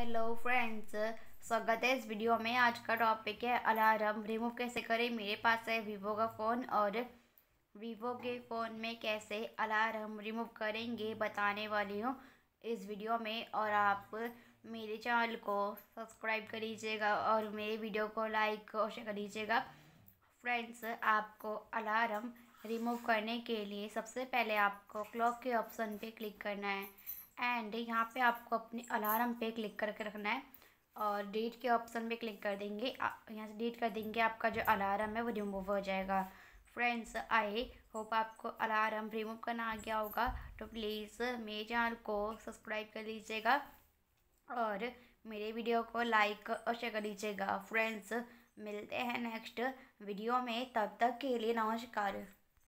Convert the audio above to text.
hello friends स्वागत है इस वीडियो में आज का टॉपिक है अलार्म रिमूव कैसे करें मेरे पास है वीवो का फ़ोन और वीवो के फ़ोन में कैसे अलार्म रिमूव करेंगे बताने वाली हूँ इस वीडियो में और आप मेरे चैनल को सब्सक्राइब कर लीजिएगा और मेरे वीडियो को लाइक और शेयर कर लीजिएगा फ्रेंड्स आपको अलार्म रिमूव करने के लिए सबसे पहले आपको क्लॉक के ऑप्शन पर क्लिक करना है एंड यहाँ पे आपको अपने अलार्म पे क्लिक करके रखना है और डेट के ऑप्शन पे क्लिक कर देंगे यहाँ से डेट कर देंगे आपका जो अलार्म है वो रिमूव हो जाएगा फ्रेंड्स आई होप आपको अलार्म रिमूव करना आ गया होगा तो प्लीज़ मेरे चैनल को सब्सक्राइब कर लीजिएगा और मेरे वीडियो को लाइक और शेयर कर लीजिएगा फ्रेंड्स मिलते हैं नेक्स्ट वीडियो में तब तक के लिए नमस्कार